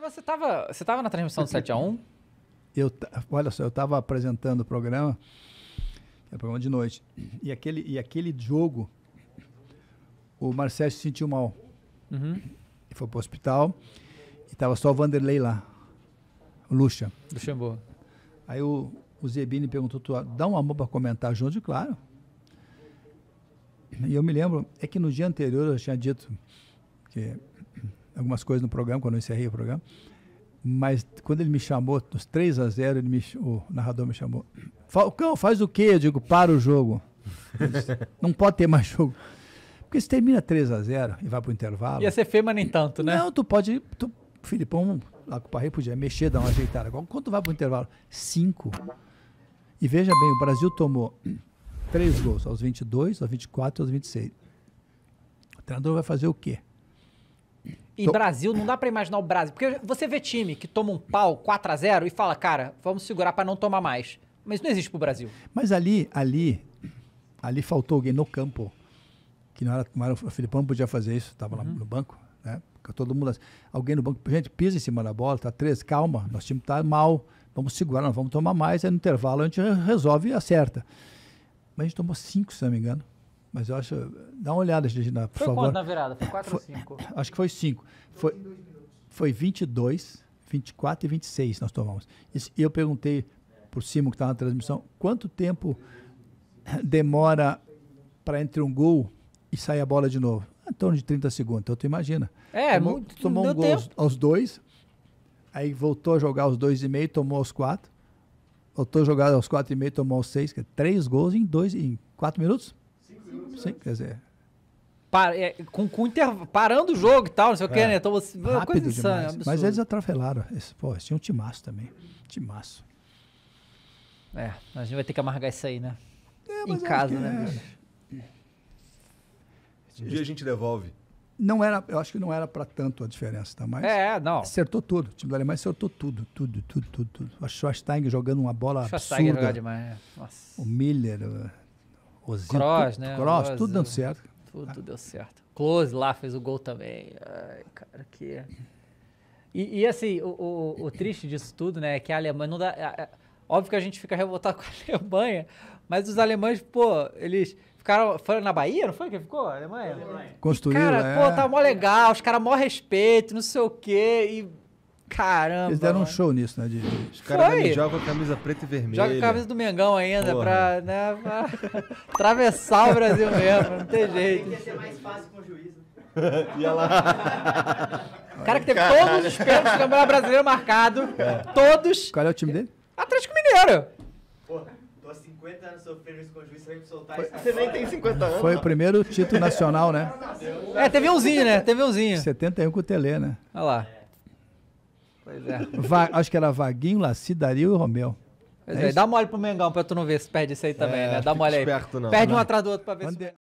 Você estava você tava na transmissão do 7x1? Eu, olha só, eu estava apresentando o programa, que é o programa de noite, e aquele, e aquele jogo, o Marcelo se sentiu mal. Uhum. foi para o hospital, e estava só o Vanderlei lá, o Lucha. Luxemburgo. Aí o, o Zebini perguntou, tu dá um amor para comentar junto? claro. E eu me lembro, é que no dia anterior eu tinha dito que algumas coisas no programa, quando eu encerrei o programa. Mas quando ele me chamou, nos 3 a 0 ele me, o narrador me chamou. Falcão, faz o quê? Eu digo, para o jogo. Disse, Não pode ter mais jogo. Porque se termina 3 a 0 e vai para o intervalo. Ia ser feio, mas nem tanto, né? Não, tu pode. Tu, Filipão, lá com o Parreira, podia mexer, dar uma ajeitada. Quanto vai para o intervalo? 5. E veja bem, o Brasil tomou 3 gols aos 22, aos 24 e aos 26. O treinador vai fazer o quê? E então- Brasil, não dá para imaginar o Brasil. Porque você vê time que toma um pau 4 a 0 e fala, cara, vamos segurar para não tomar mais. Mas não existe pro Brasil. Mas ali, ali, ali faltou alguém no campo. Que não era, não era o Filipão não podia fazer isso, estava uhum. no banco, né? Todo mundo, assim. alguém no banco, gente, pisa em cima da bola, tá três, calma, nosso time tá mal, vamos segurar, não vamos tomar mais, aí no intervalo a gente resolve e acerta. Mas a gente tomou cinco, se não me engano. Mas eu acho. Dá uma olhada, Regina, por foi favor. Foi quanto na virada? Foi 4 ou 5? Acho que foi 5. Foi, foi 22, 24 e 26 nós tomamos. E eu perguntei por cima que estava tá na transmissão quanto tempo demora para entre um gol e sair a bola de novo. Em torno de 30 segundos. Então tu imagina. É, tomou, muito, tomou um gol aos, aos, dois, aí voltou a jogar aos dois e meio, tomou aos quatro. Voltou a jogar aos quatro e meio, tomou aos seis. É três gols em dois, em quatro minutos. Sim, quer dizer. Para, é, com, com interv... Parando o jogo e tal, não sei o que, é. né? Então, você, é Rápido é demais. Insana, mas eles atravelaram Esse, pô, um timaço também. Timaço. É, a gente vai ter que amargar isso aí, né? É, em casa, né, Um dia a gente devolve. Não era, eu acho que não era para tanto a diferença, tá? Mas é, não. acertou tudo. O time do Alemanha acertou tudo, tudo, tudo, tudo, tudo. O Schwarzenegger jogando uma bola absurda. Demais, O Miller, Ozil, cross, tu, né? Cross, Ozil, tudo dando certo. Tudo, ah. deu certo. Close lá fez o gol também. Ai, cara, que. É. E, e assim, o, o, o, triste disso tudo, né, é que a Alemanha não dá. É, é óbvio que a gente fica revoltado com a Alemanha, mas os alemães, pô, eles ficaram. Foram na Bahia, não foi que ficou? Alemanha? Construíram. Cara, é. pô, tá mó legal, os caras mó respeito, não sei o quê. E Caramba. Eles deram mano. um show nisso, né? De, de... Os caras jogam a camisa preta e vermelha. Joga a camisa do Mengão ainda Porra. pra, né, pra atravessar o Brasil mesmo. Não tem jeito. Tem que ser mais fácil com o juiz. Ia lá. O cara que teve Caralho. todos os pênaltis do Campeonato Brasileiro marcado. É. Todos. Qual é o time dele? Atlético Mineiro. Porra. 50 anos sofrendo isso com o juiz, você vai me soltar isso. Você nem tem 50 anos. Foi o primeiro título nacional, né? É, teve umzinho, né? Teve umzinho. 71 com o Tele, né? Olha lá. Pois é. Va acho que era Vaguinho, Laci, Darío e Romeu. Pois é, é dá olhada pro Mengão pra tu não ver se perde isso aí também, é, né? Dá olhada aí. não, perde não. Né? um atrás do outro pra ver Quando se.